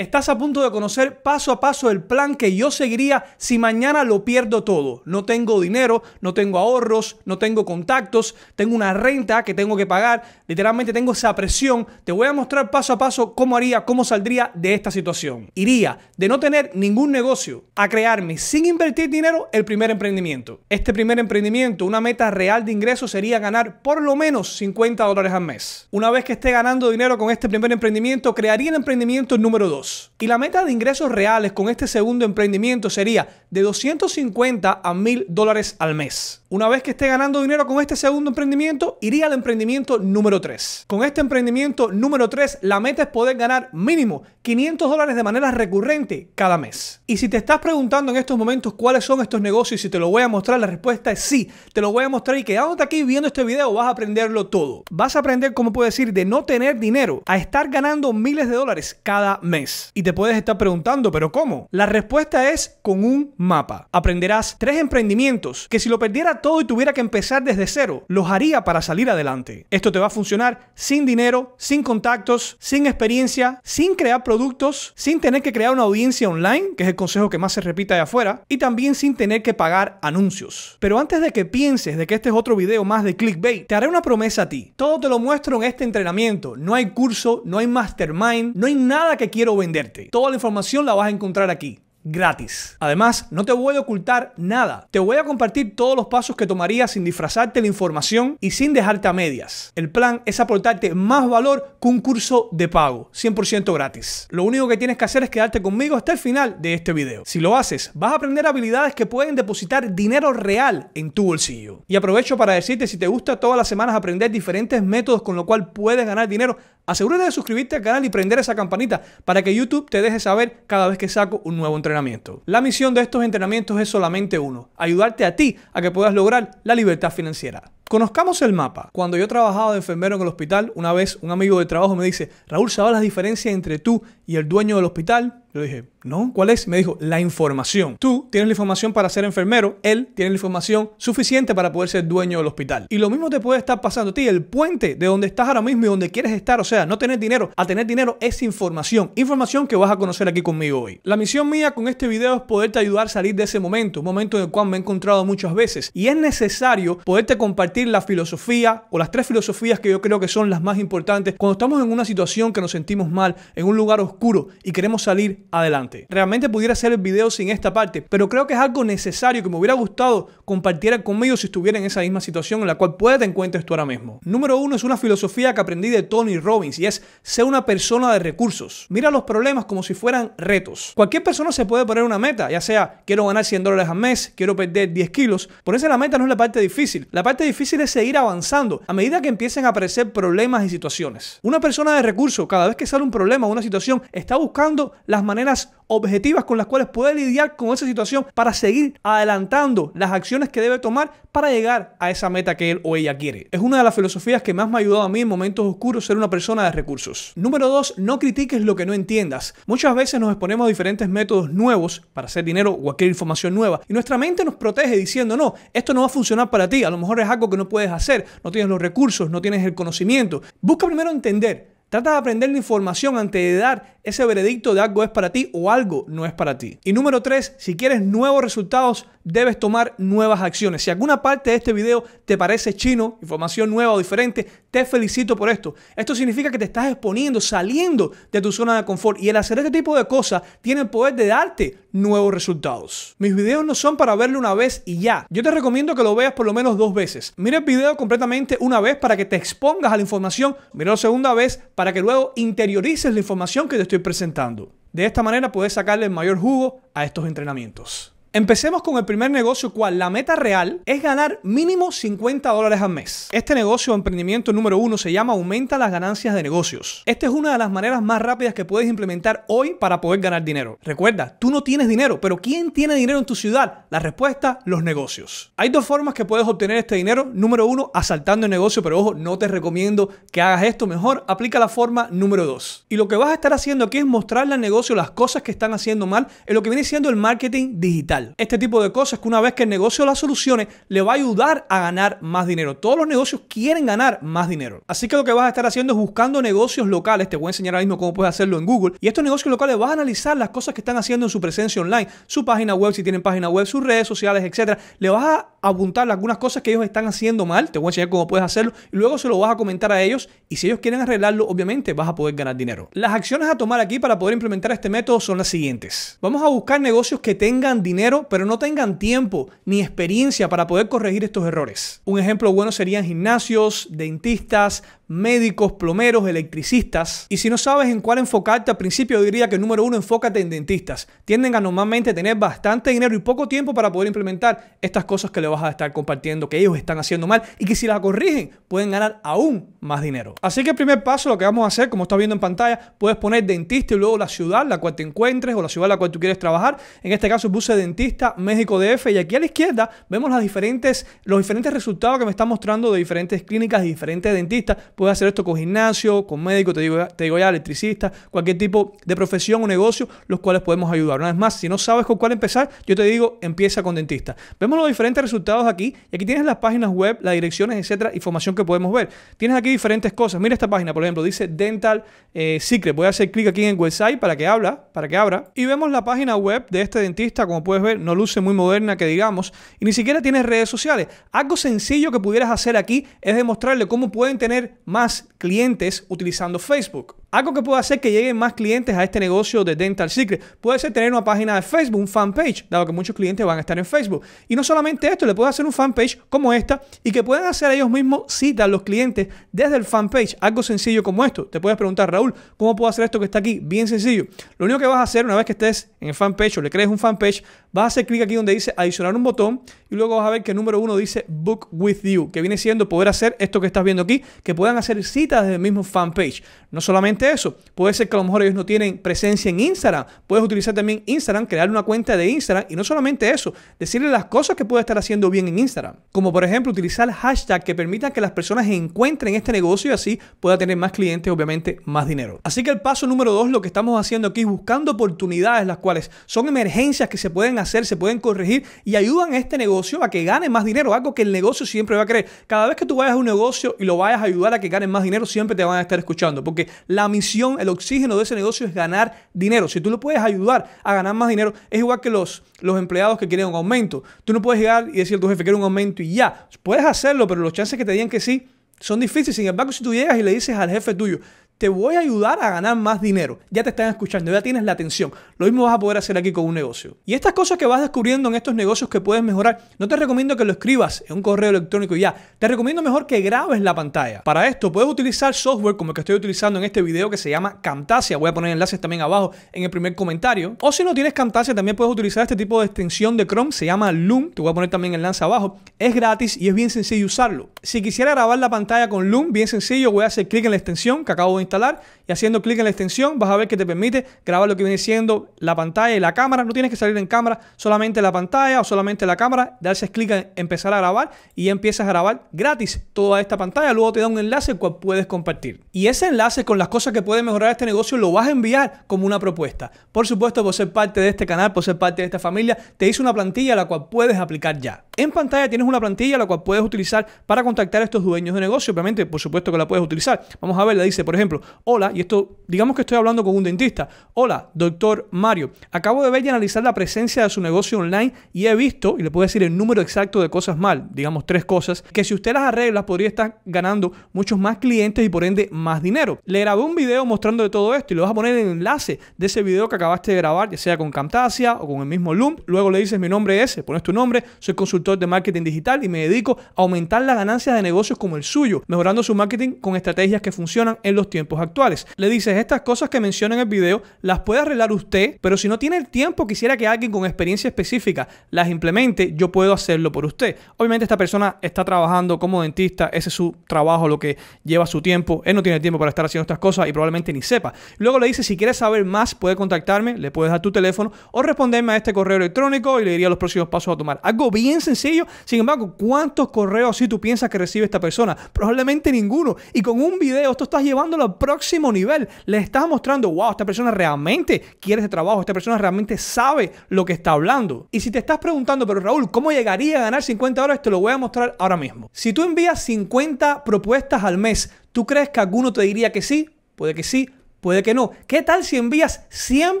Estás a punto de conocer paso a paso el plan que yo seguiría si mañana lo pierdo todo. No tengo dinero, no tengo ahorros, no tengo contactos, tengo una renta que tengo que pagar, literalmente tengo esa presión. Te voy a mostrar paso a paso cómo haría, cómo saldría de esta situación. Iría de no tener ningún negocio a crearme sin invertir dinero el primer emprendimiento. Este primer emprendimiento, una meta real de ingreso sería ganar por lo menos 50 dólares al mes. Una vez que esté ganando dinero con este primer emprendimiento, crearía el emprendimiento número 2. Y la meta de ingresos reales con este segundo emprendimiento sería de 250 a 1000 dólares al mes. Una vez que esté ganando dinero con este segundo emprendimiento, iría al emprendimiento número 3. Con este emprendimiento número 3, la meta es poder ganar mínimo 500 dólares de manera recurrente cada mes. Y si te estás preguntando en estos momentos cuáles son estos negocios y te lo voy a mostrar, la respuesta es sí, te lo voy a mostrar y quedándote aquí viendo este video vas a aprenderlo todo. Vas a aprender cómo puedes decir, de no tener dinero a estar ganando miles de dólares cada mes. Y te puedes estar preguntando, ¿pero cómo? La respuesta es con un mapa. Aprenderás tres emprendimientos que si lo perdieras, todo y tuviera que empezar desde cero, los haría para salir adelante. Esto te va a funcionar sin dinero, sin contactos, sin experiencia, sin crear productos, sin tener que crear una audiencia online, que es el consejo que más se repita allá afuera, y también sin tener que pagar anuncios. Pero antes de que pienses de que este es otro video más de clickbait, te haré una promesa a ti. Todo te lo muestro en este entrenamiento. No hay curso, no hay mastermind, no hay nada que quiero venderte. Toda la información la vas a encontrar aquí gratis. Además, no te voy a ocultar nada. Te voy a compartir todos los pasos que tomaría sin disfrazarte la información y sin dejarte a medias. El plan es aportarte más valor que un curso de pago, 100% gratis. Lo único que tienes que hacer es quedarte conmigo hasta el final de este video. Si lo haces, vas a aprender habilidades que pueden depositar dinero real en tu bolsillo. Y aprovecho para decirte si te gusta todas las semanas aprender diferentes métodos con lo cual puedes ganar dinero asegúrate de suscribirte al canal y prender esa campanita para que YouTube te deje saber cada vez que saco un nuevo entrenamiento. La misión de estos entrenamientos es solamente uno, ayudarte a ti a que puedas lograr la libertad financiera. Conozcamos el mapa. Cuando yo trabajaba de enfermero en el hospital, una vez un amigo de trabajo me dice, Raúl, ¿sabes la diferencia entre tú y el dueño del hospital? Yo dije, no, ¿cuál es? Me dijo, la información. Tú tienes la información para ser enfermero, él tiene la información suficiente para poder ser dueño del hospital. Y lo mismo te puede estar pasando a ti, el puente de donde estás ahora mismo y donde quieres estar, o sea, no tener dinero, a tener dinero es información, información que vas a conocer aquí conmigo hoy. La misión mía con este video es poderte ayudar a salir de ese momento, un momento en el cual me he encontrado muchas veces y es necesario poderte compartir la filosofía o las tres filosofías que yo creo que son las más importantes cuando estamos en una situación que nos sentimos mal, en un lugar oscuro y queremos salir adelante. Realmente pudiera hacer el video sin esta parte, pero creo que es algo necesario que me hubiera gustado compartiera conmigo si estuviera en esa misma situación en la cual puede te encuentres tú ahora mismo. Número uno es una filosofía que aprendí de Tony Robbins y es ser una persona de recursos. Mira los problemas como si fueran retos. Cualquier persona se puede poner una meta, ya sea quiero ganar 100 dólares al mes, quiero perder 10 kilos. Ponerse la meta no es la parte difícil. La parte difícil es seguir avanzando a medida que empiecen a aparecer problemas y situaciones. Una persona de recursos, cada vez que sale un problema o una situación, está buscando las maneras objetivas con las cuales puede lidiar con esa situación para seguir adelantando las acciones que debe tomar para llegar a esa meta que él o ella quiere. Es una de las filosofías que más me ha ayudado a mí en momentos oscuros ser una persona de recursos. Número 2. No critiques lo que no entiendas. Muchas veces nos exponemos a diferentes métodos nuevos para hacer dinero o cualquier información nueva y nuestra mente nos protege diciendo no, esto no va a funcionar para ti, a lo mejor es algo que no puedes hacer, no tienes los recursos, no tienes el conocimiento. Busca primero entender Tratas de aprender la información antes de dar ese veredicto de algo es para ti o algo no es para ti. Y número tres, si quieres nuevos resultados, debes tomar nuevas acciones. Si alguna parte de este video te parece chino, información nueva o diferente, te felicito por esto. Esto significa que te estás exponiendo, saliendo de tu zona de confort y el hacer este tipo de cosas tiene el poder de darte nuevos resultados. Mis videos no son para verlo una vez y ya. Yo te recomiendo que lo veas por lo menos dos veces. Mira el video completamente una vez para que te expongas a la información. Mira la segunda vez para que luego interiorices la información que te estoy presentando. De esta manera puedes sacarle el mayor jugo a estos entrenamientos. Empecemos con el primer negocio, cual la meta real es ganar mínimo 50 dólares al mes. Este negocio, emprendimiento número uno, se llama Aumenta las ganancias de negocios. Esta es una de las maneras más rápidas que puedes implementar hoy para poder ganar dinero. Recuerda, tú no tienes dinero, pero ¿quién tiene dinero en tu ciudad? La respuesta, los negocios. Hay dos formas que puedes obtener este dinero. Número uno, asaltando el negocio, pero ojo, no te recomiendo que hagas esto. Mejor aplica la forma número dos. Y lo que vas a estar haciendo aquí es mostrarle al negocio las cosas que están haciendo mal en lo que viene siendo el marketing digital. Este tipo de cosas que una vez que el negocio las solucione, le va a ayudar a ganar más dinero. Todos los negocios quieren ganar más dinero. Así que lo que vas a estar haciendo es buscando negocios locales. Te voy a enseñar ahora mismo cómo puedes hacerlo en Google. Y estos negocios locales vas a analizar las cosas que están haciendo en su presencia online, su página web, si tienen página web, sus redes sociales, etcétera. Le vas a apuntar algunas cosas que ellos están haciendo mal, te voy a enseñar cómo puedes hacerlo, y luego se lo vas a comentar a ellos, y si ellos quieren arreglarlo, obviamente vas a poder ganar dinero. Las acciones a tomar aquí para poder implementar este método son las siguientes. Vamos a buscar negocios que tengan dinero, pero no tengan tiempo ni experiencia para poder corregir estos errores. Un ejemplo bueno serían gimnasios, dentistas, médicos, plomeros, electricistas. Y si no sabes en cuál enfocarte, al principio diría que número uno, enfócate en dentistas. Tienden a normalmente tener bastante dinero y poco tiempo para poder implementar estas cosas que le vas a estar compartiendo, que ellos están haciendo mal y que si las corrigen pueden ganar aún más dinero. Así que el primer paso, lo que vamos a hacer, como estás viendo en pantalla, puedes poner dentista y luego la ciudad la cual te encuentres o la ciudad en la cual tú quieres trabajar. En este caso puse dentista, México DF y aquí a la izquierda vemos las diferentes, los diferentes resultados que me está mostrando de diferentes clínicas y diferentes dentistas Puedes hacer esto con gimnasio, con médico, te digo, te digo ya, electricista, cualquier tipo de profesión o negocio, los cuales podemos ayudar. Una vez más, si no sabes con cuál empezar, yo te digo, empieza con dentista. Vemos los diferentes resultados aquí y aquí tienes las páginas web, las direcciones, etcétera, información que podemos ver. Tienes aquí diferentes cosas. Mira esta página, por ejemplo, dice Dental eh, Secret. Voy a hacer clic aquí en website para que habla, para que abra. Y vemos la página web de este dentista, como puedes ver, no luce muy moderna que digamos, y ni siquiera tiene redes sociales. Algo sencillo que pudieras hacer aquí es demostrarle cómo pueden tener más clientes utilizando Facebook. Algo que puede hacer que lleguen más clientes a este negocio de Dental Secret puede ser tener una página de Facebook, un fanpage, dado que muchos clientes van a estar en Facebook. Y no solamente esto, le puede hacer un fanpage como esta y que puedan hacer ellos mismos citas los clientes desde el fanpage. Algo sencillo como esto. Te puedes preguntar, Raúl, ¿cómo puedo hacer esto que está aquí? Bien sencillo. Lo único que vas a hacer una vez que estés en el fanpage o le crees un fanpage, vas a hacer clic aquí donde dice adicionar un botón y luego vas a ver que el número uno dice Book with You, que viene siendo poder hacer esto que estás viendo aquí, que puedan hacer citas desde el mismo fanpage. No solamente eso, puede ser que a lo mejor ellos no tienen presencia en Instagram. Puedes utilizar también Instagram, crear una cuenta de Instagram y no solamente eso, decirle las cosas que puede estar haciendo bien en Instagram. Como por ejemplo utilizar hashtag que permita que las personas encuentren este negocio y así pueda tener más clientes, obviamente más dinero. Así que el paso número dos, lo que estamos haciendo aquí es buscando oportunidades, las cuales son emergencias que se pueden hacer, se pueden corregir y ayudan a este negocio a que gane más dinero, algo que el negocio siempre va a querer. Cada vez que tú vayas a un negocio y lo vayas a ayudar a que gane más dinero, siempre te van a estar escuchando, porque la misión, el oxígeno de ese negocio es ganar dinero. Si tú lo puedes ayudar a ganar más dinero, es igual que los, los empleados que quieren un aumento. Tú no puedes llegar y decir a tu jefe, quiero un aumento y ya. Puedes hacerlo, pero los chances que te digan que sí son difíciles. Sin embargo, si tú llegas y le dices al jefe tuyo, te voy a ayudar a ganar más dinero. Ya te están escuchando, ya tienes la atención. Lo mismo vas a poder hacer aquí con un negocio. Y estas cosas que vas descubriendo en estos negocios que puedes mejorar, no te recomiendo que lo escribas en un correo electrónico y ya. Te recomiendo mejor que grabes la pantalla. Para esto puedes utilizar software como el que estoy utilizando en este video que se llama Camtasia. Voy a poner enlaces también abajo en el primer comentario. O si no tienes Camtasia, también puedes utilizar este tipo de extensión de Chrome, se llama Loom. Te voy a poner también el enlace abajo. Es gratis y es bien sencillo usarlo. Si quisiera grabar la pantalla con Loom, bien sencillo, voy a hacer clic en la extensión que acabo de instalar y haciendo clic en la extensión vas a ver que te permite grabar lo que viene siendo la pantalla y la cámara. No tienes que salir en cámara, solamente la pantalla o solamente la cámara. Darse clic en empezar a grabar y empiezas a grabar gratis toda esta pantalla. Luego te da un enlace el cual puedes compartir. Y ese enlace con las cosas que puede mejorar este negocio lo vas a enviar como una propuesta. Por supuesto, por ser parte de este canal, por ser parte de esta familia, te hice una plantilla la cual puedes aplicar ya. En pantalla tienes una plantilla la cual puedes utilizar para contactar a estos dueños de negocio. Obviamente, por supuesto que la puedes utilizar. Vamos a ver le Dice, por ejemplo, Hola, y esto, digamos que estoy hablando con un dentista. Hola, doctor Mario. Acabo de ver y analizar la presencia de su negocio online y he visto, y le puedo decir el número exacto de cosas mal, digamos tres cosas, que si usted las arregla podría estar ganando muchos más clientes y por ende más dinero. Le grabé un video mostrando de todo esto y le vas a poner el enlace de ese video que acabaste de grabar, ya sea con Camtasia o con el mismo Loom. Luego le dices mi nombre es, pones tu nombre, soy consultor de marketing digital y me dedico a aumentar las ganancias de negocios como el suyo, mejorando su marketing con estrategias que funcionan en los tiempos actuales. Le dices, estas cosas que menciona en el video las puede arreglar usted, pero si no tiene el tiempo, quisiera que alguien con experiencia específica las implemente, yo puedo hacerlo por usted. Obviamente esta persona está trabajando como dentista, ese es su trabajo, lo que lleva su tiempo, él no tiene tiempo para estar haciendo estas cosas y probablemente ni sepa. Luego le dice, si quieres saber más, puede contactarme, le puedes dar tu teléfono o responderme a este correo electrónico y le diría los próximos pasos a tomar. Algo bien sencillo, sin embargo, ¿cuántos correos si tú piensas que recibe esta persona? Probablemente ninguno. Y con un video, esto estás llevándolo a próximo nivel. Le estás mostrando, wow, esta persona realmente quiere ese trabajo, esta persona realmente sabe lo que está hablando. Y si te estás preguntando, pero Raúl, ¿cómo llegaría a ganar 50 dólares? Te lo voy a mostrar ahora mismo. Si tú envías 50 propuestas al mes, ¿tú crees que alguno te diría que sí? Puede que sí, puede que no. ¿Qué tal si envías 100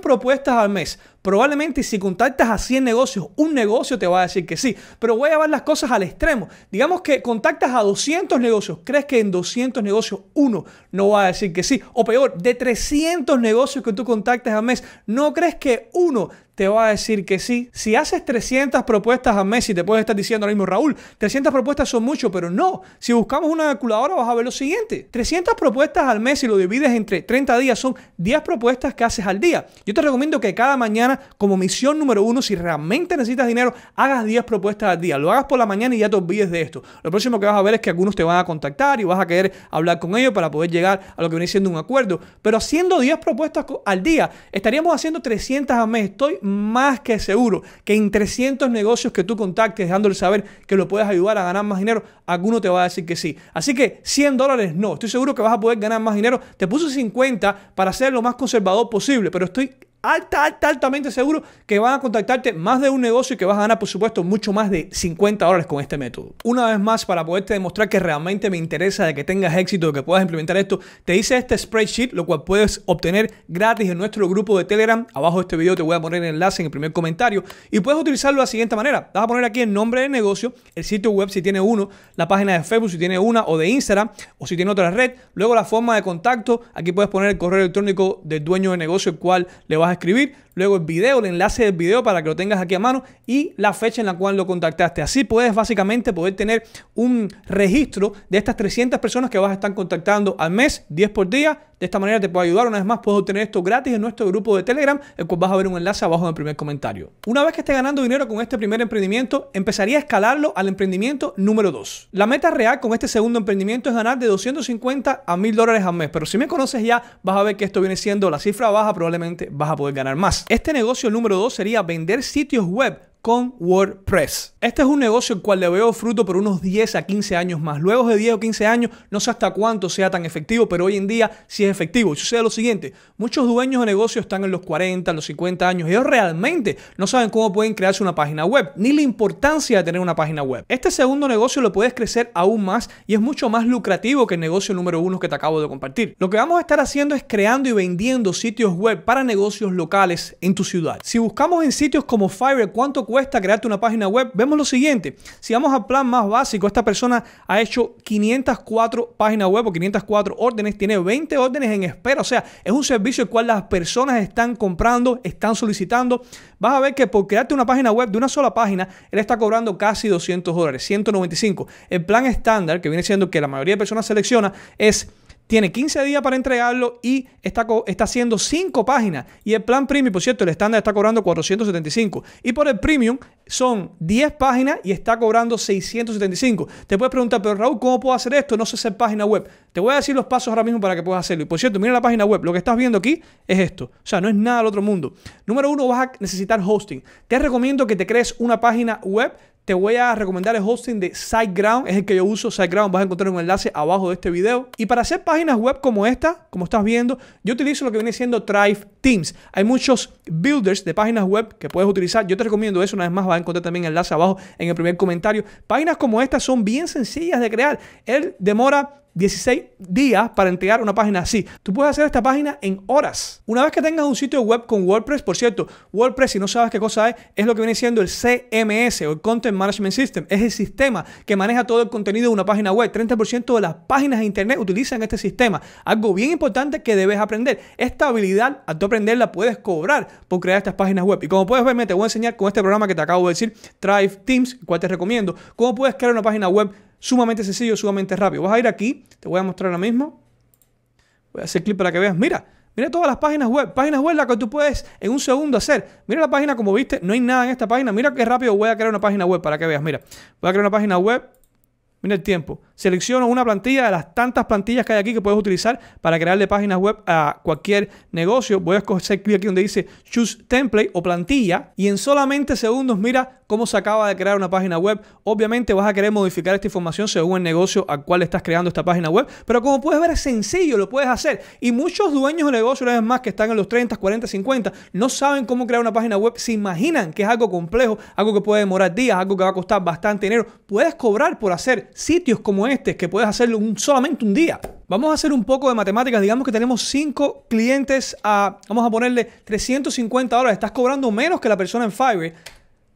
propuestas al mes? Probablemente si contactas a 100 negocios, un negocio te va a decir que sí. Pero voy a llevar las cosas al extremo. Digamos que contactas a 200 negocios. ¿Crees que en 200 negocios uno no va a decir que sí? O peor, de 300 negocios que tú contactas al mes, ¿no crees que uno te va a decir que sí. Si haces 300 propuestas al mes, y te puedes estar diciendo ahora mismo, Raúl, 300 propuestas son mucho, pero no. Si buscamos una calculadora vas a ver lo siguiente. 300 propuestas al mes y lo divides entre 30 días son 10 propuestas que haces al día. Yo te recomiendo que cada mañana como misión número uno, si realmente necesitas dinero, hagas 10 propuestas al día. Lo hagas por la mañana y ya te olvides de esto. Lo próximo que vas a ver es que algunos te van a contactar y vas a querer hablar con ellos para poder llegar a lo que viene siendo un acuerdo. Pero haciendo 10 propuestas al día, estaríamos haciendo 300 al mes. Estoy más que seguro que en 300 negocios que tú contactes, dejándole saber que lo puedes ayudar a ganar más dinero, alguno te va a decir que sí. Así que 100 dólares no. Estoy seguro que vas a poder ganar más dinero. Te puse 50 para ser lo más conservador posible, pero estoy alta, altamente seguro que van a contactarte más de un negocio y que vas a ganar, por supuesto, mucho más de 50 dólares con este método. Una vez más, para poderte demostrar que realmente me interesa de que tengas éxito, de que puedas implementar esto, te hice este spreadsheet, lo cual puedes obtener gratis en nuestro grupo de Telegram. Abajo de este video te voy a poner el enlace en el primer comentario y puedes utilizarlo de la siguiente manera. Vas a poner aquí el nombre del negocio, el sitio web si tiene uno, la página de Facebook si tiene una o de Instagram o si tiene otra red, luego la forma de contacto, aquí puedes poner el correo electrónico del dueño del negocio, el cual le vas escribir, luego el video, el enlace del video para que lo tengas aquí a mano y la fecha en la cual lo contactaste. Así puedes básicamente poder tener un registro de estas 300 personas que vas a estar contactando al mes, 10 por día, de esta manera te puedo ayudar. Una vez más, puedes obtener esto gratis en nuestro grupo de Telegram, el cual vas a ver un enlace abajo en el primer comentario. Una vez que esté ganando dinero con este primer emprendimiento, empezaría a escalarlo al emprendimiento número 2. La meta real con este segundo emprendimiento es ganar de 250 a 1000 dólares al mes, pero si me conoces ya, vas a ver que esto viene siendo la cifra baja, probablemente vas a poder ganar más. Este negocio número 2 sería vender sitios web con WordPress. Este es un negocio el cual le veo fruto por unos 10 a 15 años más. Luego de 10 o 15 años, no sé hasta cuánto sea tan efectivo, pero hoy en día sí es efectivo. Y sucede lo siguiente, muchos dueños de negocios están en los 40, en los 50 años. Ellos realmente no saben cómo pueden crearse una página web, ni la importancia de tener una página web. Este segundo negocio lo puedes crecer aún más y es mucho más lucrativo que el negocio número uno que te acabo de compartir. Lo que vamos a estar haciendo es creando y vendiendo sitios web para negocios locales en tu ciudad. Si buscamos en sitios como Fiverr cuánto cuesta crearte una página web? Vemos lo siguiente. Si vamos al plan más básico, esta persona ha hecho 504 páginas web o 504 órdenes, tiene 20 órdenes en espera. O sea, es un servicio el cual las personas están comprando, están solicitando. Vas a ver que por crearte una página web de una sola página, él está cobrando casi 200 dólares, 195. El plan estándar, que viene siendo que la mayoría de personas selecciona, es tiene 15 días para entregarlo y está, está haciendo 5 páginas. Y el plan premium, por cierto, el estándar está cobrando 475. Y por el premium son 10 páginas y está cobrando 675. Te puedes preguntar, pero Raúl, ¿cómo puedo hacer esto? No sé hacer página web. Te voy a decir los pasos ahora mismo para que puedas hacerlo. Y por cierto, mira la página web. Lo que estás viendo aquí es esto. O sea, no es nada del otro mundo. Número uno, vas a necesitar hosting. Te recomiendo que te crees una página web te voy a recomendar el hosting de SiteGround. Es el que yo uso, SiteGround. Vas a encontrar un enlace abajo de este video. Y para hacer páginas web como esta, como estás viendo, yo utilizo lo que viene siendo Drive Teams. Hay muchos builders de páginas web que puedes utilizar. Yo te recomiendo eso. Una vez más, vas a encontrar también el enlace abajo en el primer comentario. Páginas como esta son bien sencillas de crear. Él demora 16 días para entregar una página así. Tú puedes hacer esta página en horas. Una vez que tengas un sitio web con WordPress, por cierto, WordPress, si no sabes qué cosa es, es lo que viene siendo el CMS o el Content Management System. Es el sistema que maneja todo el contenido de una página web. 30% de las páginas de internet utilizan este sistema. Algo bien importante que debes aprender. Esta habilidad, al tú aprenderla, puedes cobrar por crear estas páginas web. Y como puedes ver, me te voy a enseñar con este programa que te acabo de decir, Drive Teams, cual te recomiendo, cómo puedes crear una página web Sumamente sencillo, sumamente rápido. Vas a ir aquí, te voy a mostrar ahora mismo. Voy a hacer clic para que veas. Mira, mira todas las páginas web. Páginas web las que tú puedes en un segundo hacer. Mira la página como viste, no hay nada en esta página. Mira qué rápido voy a crear una página web para que veas. Mira, voy a crear una página web. Mira el tiempo. Selecciono una plantilla de las tantas plantillas que hay aquí que puedes utilizar para crearle páginas web a cualquier negocio. Voy a escoger clic aquí donde dice Choose Template o plantilla. Y en solamente segundos, mira cómo se acaba de crear una página web. Obviamente vas a querer modificar esta información según el negocio al cual estás creando esta página web, pero como puedes ver es sencillo, lo puedes hacer. Y muchos dueños de negocios, una vez más, que están en los 30, 40, 50, no saben cómo crear una página web, se imaginan que es algo complejo, algo que puede demorar días, algo que va a costar bastante dinero. Puedes cobrar por hacer sitios como este, que puedes hacerlo un, solamente un día. Vamos a hacer un poco de matemáticas. Digamos que tenemos 5 clientes a, vamos a ponerle 350 dólares. Estás cobrando menos que la persona en Fiverr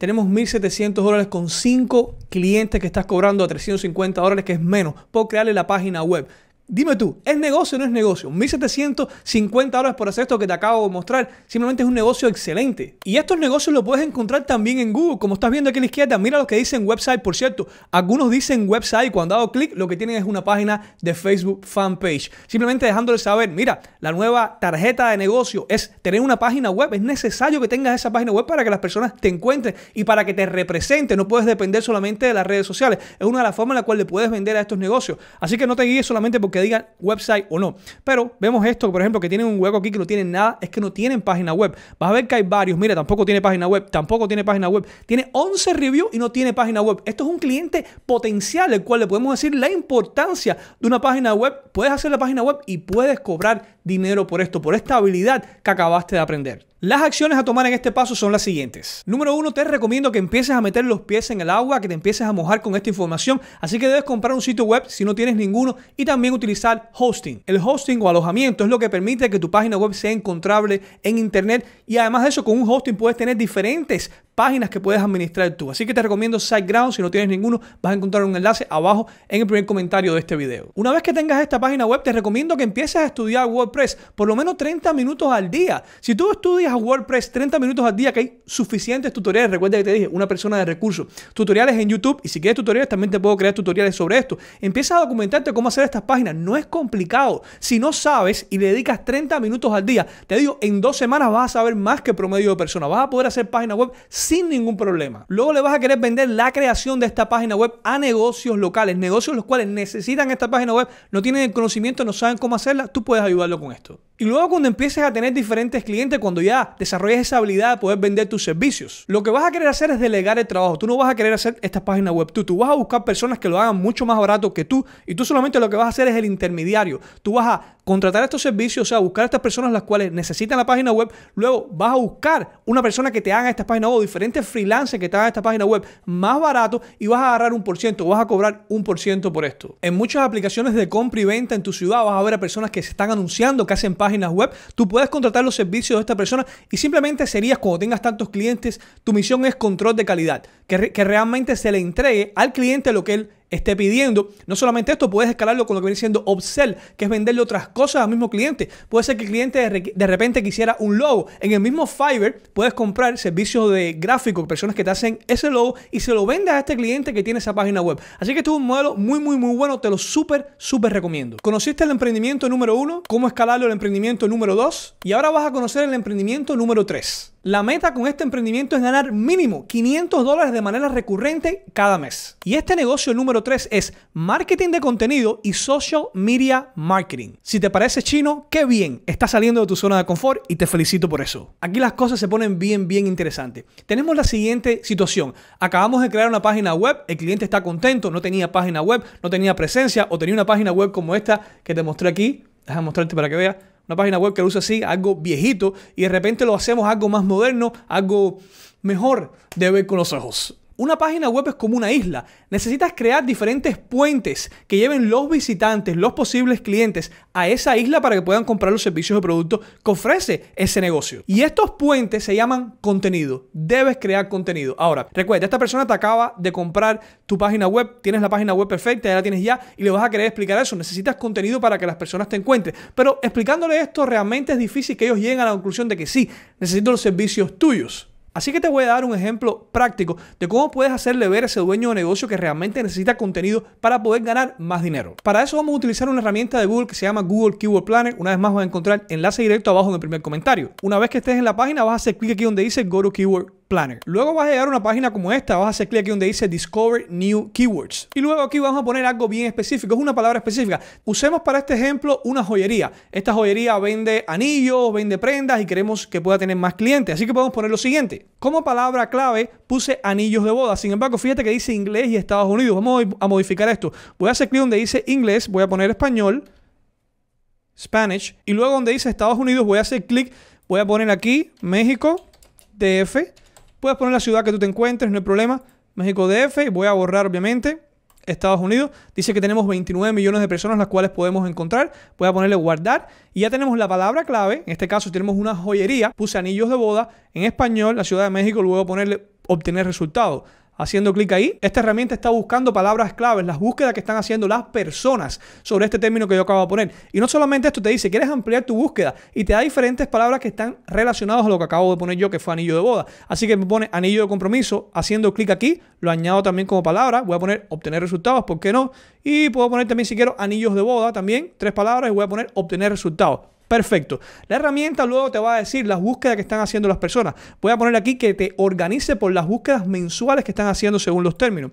tenemos 1.700 dólares con 5 clientes que estás cobrando a 350 dólares, que es menos, Puedo crearle la página web. Dime tú, ¿es negocio o no es negocio? 1.750 dólares por hacer esto que te acabo de mostrar. Simplemente es un negocio excelente. Y estos negocios los puedes encontrar también en Google. Como estás viendo aquí en la izquierda, mira lo que dicen website. Por cierto, algunos dicen website cuando hago clic lo que tienen es una página de Facebook fanpage. Simplemente dejándoles saber, mira, la nueva tarjeta de negocio es tener una página web. Es necesario que tengas esa página web para que las personas te encuentren y para que te represente. No puedes depender solamente de las redes sociales. Es una de las formas en la cual le puedes vender a estos negocios. Así que no te guíes solamente porque que digan website o no. Pero vemos esto, por ejemplo, que tienen un hueco aquí que no tienen nada, es que no tienen página web. Vas a ver que hay varios, mira, tampoco tiene página web, tampoco tiene página web. Tiene 11 reviews y no tiene página web. Esto es un cliente potencial, el cual le podemos decir la importancia de una página web. Puedes hacer la página web y puedes cobrar dinero por esto, por esta habilidad que acabaste de aprender. Las acciones a tomar en este paso son las siguientes. Número uno, te recomiendo que empieces a meter los pies en el agua, que te empieces a mojar con esta información, así que debes comprar un sitio web si no tienes ninguno y también utilizar hosting. El hosting o alojamiento es lo que permite que tu página web sea encontrable en internet y además de eso con un hosting puedes tener diferentes páginas que puedes administrar tú. Así que te recomiendo SiteGround. Si no tienes ninguno, vas a encontrar un enlace abajo en el primer comentario de este video. Una vez que tengas esta página web, te recomiendo que empieces a estudiar WordPress por lo menos 30 minutos al día. Si tú estudias WordPress 30 minutos al día, que hay suficientes tutoriales, recuerda que te dije, una persona de recursos, tutoriales en YouTube y si quieres tutoriales, también te puedo crear tutoriales sobre esto. Empieza a documentarte cómo hacer estas páginas. No es complicado. Si no sabes y le dedicas 30 minutos al día, te digo, en dos semanas vas a saber más que promedio de personas. Vas a poder hacer páginas web sin ningún problema. Luego le vas a querer vender la creación de esta página web a negocios locales, negocios los cuales necesitan esta página web, no tienen el conocimiento, no saben cómo hacerla, tú puedes ayudarlo con esto. Y luego cuando empieces a tener diferentes clientes, cuando ya desarrolles esa habilidad de poder vender tus servicios, lo que vas a querer hacer es delegar el trabajo. Tú no vas a querer hacer esta página web tú. vas a buscar personas que lo hagan mucho más barato que tú. Y tú solamente lo que vas a hacer es el intermediario. Tú vas a contratar estos servicios, o sea, buscar a estas personas las cuales necesitan la página web. Luego vas a buscar una persona que te haga esta página web, o diferentes freelancers que te hagan esta página web más barato y vas a agarrar un por ciento, vas a cobrar un por ciento por esto. En muchas aplicaciones de compra y venta en tu ciudad vas a ver a personas que se están anunciando que hacen páginas páginas web. Tú puedes contratar los servicios de esta persona y simplemente serías, cuando tengas tantos clientes, tu misión es control de calidad, que, realmente se le entregue al cliente lo que él esté pidiendo. No solamente esto, puedes escalarlo con lo que viene siendo upsell, que es venderle otras cosas al mismo cliente. Puede ser que el cliente de, repente quisiera un logo. En el mismo Fiverr puedes comprar servicios de gráfico, personas que te hacen ese logo y se lo vendes a este cliente que tiene esa página web. Así que este es un modelo muy, muy, muy bueno. Te lo súper, súper recomiendo. ¿Conociste el emprendimiento número uno? ¿Cómo escalarlo el emprendimiento número dos? Y ahora vas a conocer el emprendimiento número tres. La meta con este emprendimiento es ganar mínimo 500 dólares de manera recurrente cada mes. Y este negocio número 3 es marketing de contenido y social media marketing. Si te parece chino, qué bien, estás saliendo de tu zona de confort y te felicito por eso. Aquí las cosas se ponen bien, bien interesantes. Tenemos la siguiente situación. Acabamos de crear una página web, el cliente está contento, no tenía página web, no tenía presencia o tenía una página web como esta que te mostré aquí. Déjame mostrarte para que veas una página web que lo usa así, algo viejito, y de repente lo hacemos algo más moderno, algo mejor de ver con los ojos. Una página web es como una isla. Necesitas crear diferentes puentes que lleven los visitantes, los posibles clientes a esa isla para que puedan comprar los servicios o productos que ofrece ese negocio. Y estos puentes se llaman contenido. Debes crear contenido. Ahora, recuerda, esta persona te acaba de comprar tu página web, tienes la página web perfecta, ya la tienes ya y le vas a querer explicar eso. Necesitas contenido para que las personas te encuentren. Pero explicándole esto realmente es difícil que ellos lleguen a la conclusión de que sí, necesito los servicios tuyos. Así que te voy a dar un ejemplo práctico de cómo puedes hacerle ver a ese dueño de negocio que realmente necesita contenido para poder ganar más dinero. Para eso vamos a utilizar una herramienta de Google que se llama Google Keyword Planner. Una vez más vas a encontrar enlace directo abajo en el primer comentario. Una vez que estés en la página vas a hacer clic aquí donde dice Go to Keyword Luego vas a llegar a una página como esta, vas a hacer clic aquí donde dice Discover New Keywords. Y luego aquí vamos a poner algo bien específico, es una palabra específica. Usemos para este ejemplo una joyería. Esta joyería vende anillos, vende prendas y queremos que pueda tener más clientes. Así que podemos poner lo siguiente. Como palabra clave puse anillos de boda. Sin embargo, fíjate que dice inglés y Estados Unidos. Vamos a modificar esto. Voy a hacer clic donde dice inglés, voy a poner español, Spanish. Y luego donde dice Estados Unidos voy a hacer clic, voy a poner aquí México, DF Puedes poner la ciudad que tú te encuentres, no hay problema. México DF, voy a borrar obviamente. Estados Unidos, dice que tenemos 29 millones de personas las cuales podemos encontrar. Voy a ponerle guardar y ya tenemos la palabra clave. En este caso tenemos una joyería, puse anillos de boda en español, la Ciudad de México, luego ponerle obtener resultados. Haciendo clic ahí, esta herramienta está buscando palabras claves, las búsquedas que están haciendo las personas sobre este término que yo acabo de poner. Y no solamente esto, te dice, quieres ampliar tu búsqueda y te da diferentes palabras que están relacionadas a lo que acabo de poner yo, que fue anillo de boda. Así que me pone anillo de compromiso, haciendo clic aquí, lo añado también como palabra, voy a poner obtener resultados, ¿por qué no? Y puedo poner también si quiero anillos de boda también, tres palabras y voy a poner obtener resultados. Perfecto. La herramienta luego te va a decir las búsquedas que están haciendo las personas. Voy a poner aquí que te organice por las búsquedas mensuales que están haciendo según los términos.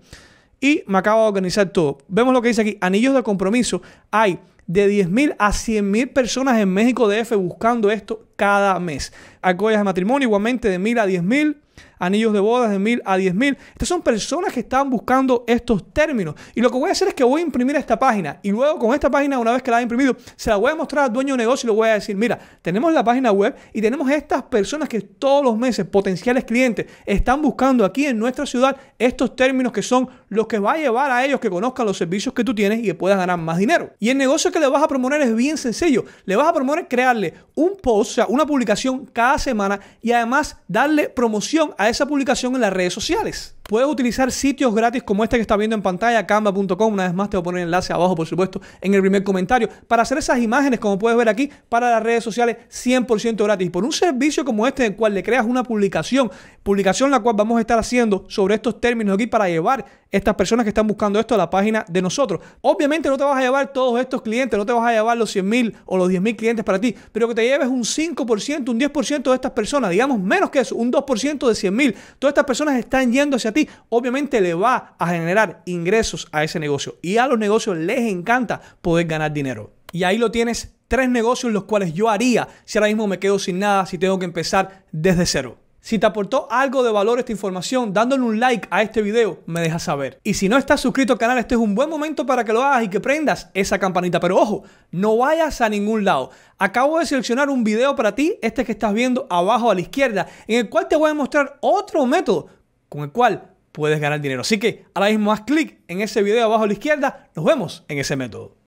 Y me acabo de organizar todo. Vemos lo que dice aquí. Anillos de compromiso. Hay de 10.000 a 100.000 personas en México DF buscando esto cada mes. acuellas de matrimonio igualmente de 1.000 a 10.000 anillos de bodas de mil a diez mil. Estas son personas que están buscando estos términos. Y lo que voy a hacer es que voy a imprimir esta página y luego con esta página, una vez que la haya imprimido, se la voy a mostrar al dueño de negocio y le voy a decir, mira, tenemos la página web y tenemos estas personas que todos los meses, potenciales clientes, están buscando aquí en nuestra ciudad estos términos que son los que va a llevar a ellos que conozcan los servicios que tú tienes y que puedas ganar más dinero. Y el negocio que le vas a promover es bien sencillo. Le vas a promover crearle un post, o sea, una publicación cada semana y además darle promoción a esa publicación en las redes sociales. Puedes utilizar sitios gratis como este que está viendo en pantalla, canva.com. Una vez más, te voy a poner el enlace abajo, por supuesto, en el primer comentario. Para hacer esas imágenes, como puedes ver aquí, para las redes sociales, 100% gratis. Por un servicio como este, en el cual le creas una publicación, publicación la cual vamos a estar haciendo sobre estos términos aquí para llevar estas personas que están buscando esto a la página de nosotros. Obviamente, no te vas a llevar todos estos clientes, no te vas a llevar los 100.000 o los 10.000 clientes para ti, pero que te lleves un 5%, un 10% de estas personas, digamos menos que eso, un 2% de 100.000. Todas estas personas están yendo hacia ti, obviamente le va a generar ingresos a ese negocio. Y a los negocios les encanta poder ganar dinero. Y ahí lo tienes, tres negocios los cuales yo haría si ahora mismo me quedo sin nada, si tengo que empezar desde cero. Si te aportó algo de valor esta información, dándole un like a este video, me dejas saber. Y si no estás suscrito al canal, este es un buen momento para que lo hagas y que prendas esa campanita. Pero ojo, no vayas a ningún lado. Acabo de seleccionar un video para ti, este que estás viendo abajo a la izquierda, en el cual te voy a mostrar otro método con el cual puedes ganar dinero. Así que ahora mismo haz clic en ese video abajo a la izquierda. Nos vemos en ese método.